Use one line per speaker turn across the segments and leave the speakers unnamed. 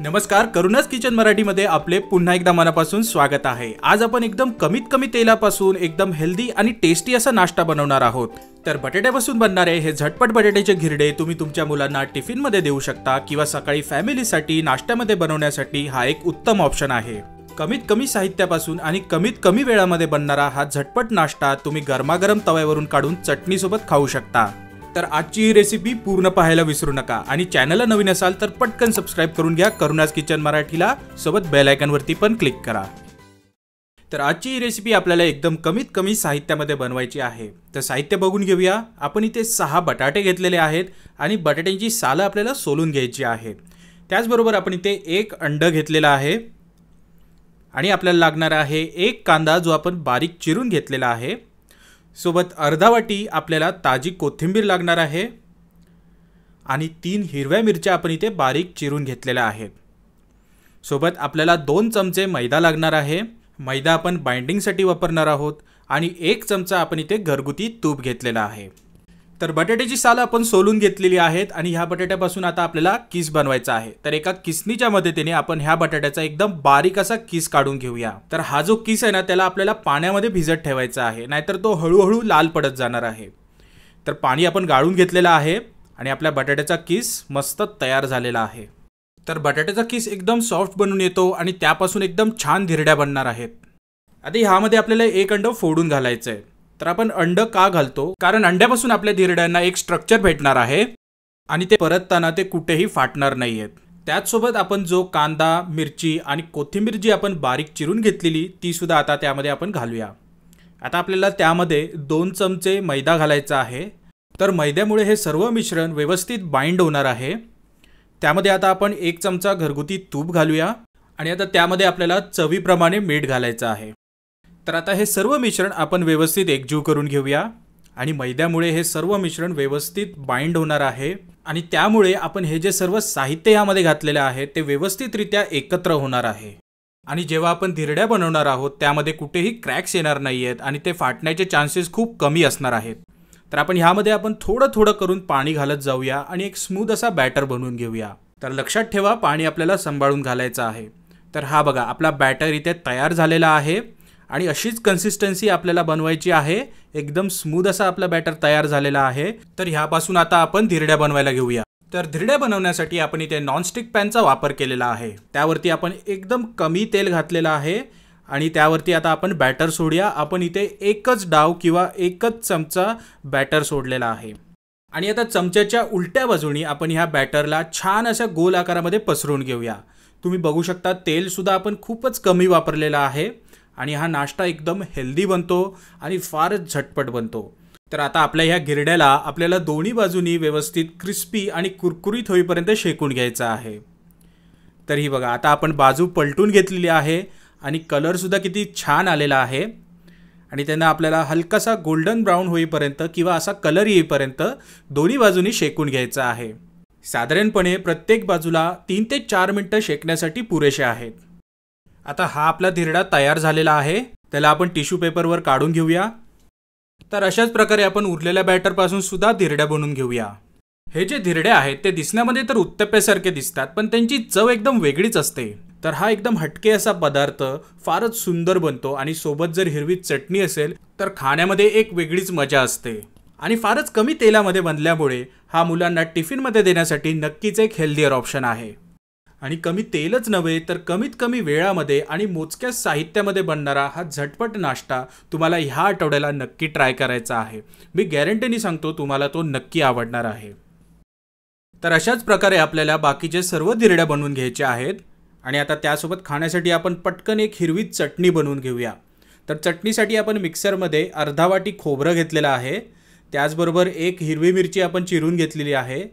नमस्कार करुणाच किचन मराठीमध्ये आपले पुन्हा एकदा मनापासून स्वागत आहे आज आपण एकदम कमीत कमी तेलापासून एकदम हेल्दी आणि टेस्टी असा नाश्ता बनवणार आहोत तर बटाट्यापासून बनणारे हे झटपट बटाट्याचे घिरडे तुम्ही तुमच्या मुलांना टिफिनमध्ये देऊ शकता किंवा सकाळी फॅमिलीसाठी नाश्त्यामध्ये बनवण्यासाठी हा एक उत्तम ऑप्शन आहे कमीत कमी साहित्यापासून आणि कमीत कमी वेळामध्ये बनणारा हा झटपट नाश्ता तुम्ही गरमागरम तव्यावरून काढून चटणीसोबत खाऊ शकता तर आजची ही रेसिपी पूर्ण पाहायला विसरू नका आणि चॅनलला नवीन असाल तर पटकन सबस्क्राईब करून घ्या करुणाज किचन मराठीला सोबत बेलायकनवरती पण क्लिक करा तर आजची ही रेसिपी आपल्याला एकदम कमीत कमी साहित्यामध्ये बनवायची आहे तर साहित्य बघून घेऊया आपण इथे सहा बटाटे घेतलेले आहेत आणि बटाट्यांची सालं आपल्याला सोलून घ्यायची आहे त्याचबरोबर आपण इथे एक अंडं घेतलेलं आहे आणि आपल्याला लागणार आहे एक कांदा जो आपण बारीक चिरून घेतलेला आहे सोबत अर्धा वाटी आपल्याला ताजी कोथिंबीर लागणार आहे आणि तीन हिरव्या मिरच्या आपण इथे बारीक चिरून घेतलेल्या आहेत सोबत आपल्याला दोन चमचे मैदा लागणार आहे मैदा आपण बाइंडिंगसाठी वापरणार आहोत आणि एक चमचा आपण इथे घरगुती तूप घेतलेला आहे तर बटाट्याची सालं आपण सोलून घेतलेली आहेत आणि ह्या बटाट्यापासून आता आपल्याला किस बनवायचा आहे तर एका किसनीच्या मदतीने आपण ह्या बटाट्याचा एकदम बारीक असा किस काढून घेऊया तर हा जो किस आहे ना त्याला आपल्याला पाण्यामध्ये भिजत ठेवायचा आहे नाहीतर तो हळूहळू लाल पडत जाणार आहे तर पाणी आपण गाळून घेतलेलं आहे आणि आपल्या बटाट्याचा किस मस्त तयार झालेला आहे तर बटाट्याचा किस एकदम सॉफ्ट बनून येतो आणि त्यापासून एकदम छान धिरड्या बनणार आहेत आता ह्यामध्ये आपल्याला एक अंड फोडून घालायचं आहे तर आपण अंड का घालतो कारण अंड्यापासून आपल्या धिरड्यांना एक स्ट्रक्चर भेटणार आहे आणि ते परतताना ते कुठेही फाटणार नाही आहेत त्याचसोबत आपण जो कांदा मिरची आणि कोथिंबीर जी आपण बारीक चिरून घेतलेली सुद्धा आता त्यामध्ये आपण घालूया आता आपल्याला त्यामध्ये दोन चमचे मैदा घालायचा आहे तर मैद्यामुळे हे सर्व मिश्रण व्यवस्थित बाइंड होणार आहे त्यामध्ये आता आपण एक चमचा घरगुती तूप घालूया आणि आता त्यामध्ये आपल्याला चवीप्रमाणे मीठ घालायचं आहे तर आता हे सर्व मिश्रण आपण व्यवस्थित एकजीव करून घेऊया आणि मैद्यामुळे हे सर्व मिश्रण व्यवस्थित बाइंड होणार आहे आणि त्यामुळे आपण हे जे सर्व साहित्य यामध्ये घातलेलं आहे ते व्यवस्थितरित्या एकत्र होणार आहे आणि जेव्हा आपण धिरड्या बनवणार आहोत त्यामध्ये कुठेही क्रॅक्स येणार नाही आहेत आणि ते फाटण्याचे चान्सेस खूप कमी असणार आहेत तर आपण ह्यामध्ये आपण थोडं थोडं करून पाणी घालत जाऊया आणि एक स्मूद असा बॅटर बनवून घेऊया तर लक्षात ठेवा पाणी आपल्याला सांभाळून घालायचं आहे तर हा बघा आपला बॅटर इथे तयार झालेला आहे आणि अशीच कन्सिस्टन्सी आपल्याला बनवायची आहे एकदम स्मूद असा आपला बॅटर तयार झालेला आहे तर ह्यापासून आता आपण धिरड्या बनवायला घेऊया तर धिरड्या बनवण्यासाठी आपण इथे नॉनस्टिक पॅनचा वापर केलेला आहे त्यावरती आपण एकदम कमी तेल घातलेलं आहे आणि त्यावरती आता आपण बॅटर सोडूया आपण इथे एकच डाव किंवा एकच चमचा बॅटर सोडलेला आहे आणि आता चमच्याच्या उलट्या बाजूनी आपण ह्या बॅटरला छान अशा गोल आकारामध्ये पसरून घेऊया तुम्ही बघू शकता तेलसुद्धा आपण खूपच कमी वापरलेलं आहे आणि हा नाश्ता एकदम हेल्दी बनतो आणि फारच झटपट बनतो तर आता आपल्या ह्या गिरड्याला आपल्याला दोन्ही बाजूनी व्यवस्थित क्रिस्पी आणि कुरकुरीत होईपर्यंत शेकून घ्यायचा आहे तर ही बघा आता आपण बाजू पलटून घेतलेली आहे आणि कलरसुद्धा किती छान आलेला आहे आणि त्यांना आपल्याला हलकासा गोल्डन ब्राऊन होईपर्यंत किंवा असा कलर येईपर्यंत दोन्ही बाजूनी शेकून घ्यायचा आहे साधारणपणे प्रत्येक बाजूला तीन ते चार मिनटं शेकण्यासाठी पुरेसे आहेत आता हा आपला धिरडा तयार झालेला आहे त्याला आपण टिश्यू पेपरवर काढून घेऊया तर अशाच प्रकारे आपण उरलेल्या बॅटरपासून सुद्धा धिरड्या बनवून घेऊया हे जे धिरडे आहेत ते दिसण्यामध्ये तर उत्तप्प्यासारखे दिसतात पण त्यांची चव एकदम वेगळीच असते तर हा एकदम हटके असा पदार्थ फारच सुंदर बनतो आणि सोबत जर हिरवी चटणी असेल तर खाण्यामध्ये एक वेगळीच मजा असते आणि फारच कमी तेलामध्ये बनल्यामुळे हा मुलांना टिफिनमध्ये देण्यासाठी नक्कीच एक हेल्दीअर ऑप्शन आहे आणि कमी तेलच नव्हे तर कमीत कमी वेळामध्ये आणि मोजक्या साहित्यामध्ये बनणारा हा झटपट नाश्ता तुम्हाला ह्या आठवड्याला नक्की ट्राय करायचा आहे मी गॅरंटीनी सांगतो तुम्हाला तो नक्की आवडणार आहे तर अशाच प्रकारे आपल्याला बाकीचे सर्व दिरड्या बनवून घ्यायच्या आहेत आणि आता त्यासोबत खाण्यासाठी आपण पटकन एक हिरवी चटणी बनवून घेऊया तर चटणीसाठी आपण मिक्सरमध्ये अर्धा वाटी खोबरं घेतलेलं आहे त्याचबरोबर एक हिरवी मिरची आपण चिरून घेतलेली आहे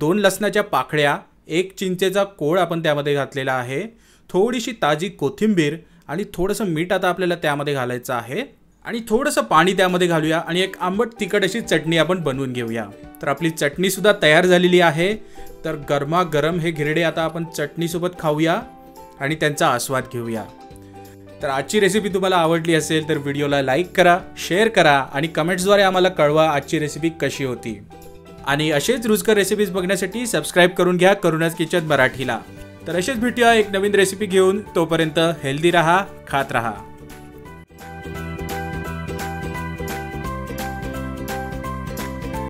दोन लसणाच्या पाकळ्या एक चिंचेचा कोळ आपण त्यामध्ये घातलेला आहे थोडीशी ताजी कोथिंबीर आणि थोडंसं मीठ आता आपल्याला त्यामध्ये घालायचं आहे आणि थोडंसं पाणी त्यामध्ये घालूया आणि एक आंबट तिखट अशी चटणी आपण बनवून घेऊया तर आपली चटणीसुद्धा तयार झालेली आहे तर गरमागरम हे घिरडे आता आपण चटणीसोबत खाऊया आणि त्यांचा आस्वाद घेऊया तर आजची रेसिपी तुम्हाला आवडली असेल तर व्हिडिओला लाईक करा शेअर करा आणि कमेंट्सद्वारे आम्हाला कळवा आजची रेसिपी कशी होती आणि असेच रुचकर रेसिपीज बघण्यासाठी सबस्क्राईब करून घ्या करुणाज किचन मराठीला तर असेच भेटूया एक नवीन रेसिपी घेऊन तोपर्यंत हेल्दी रहा खात रहा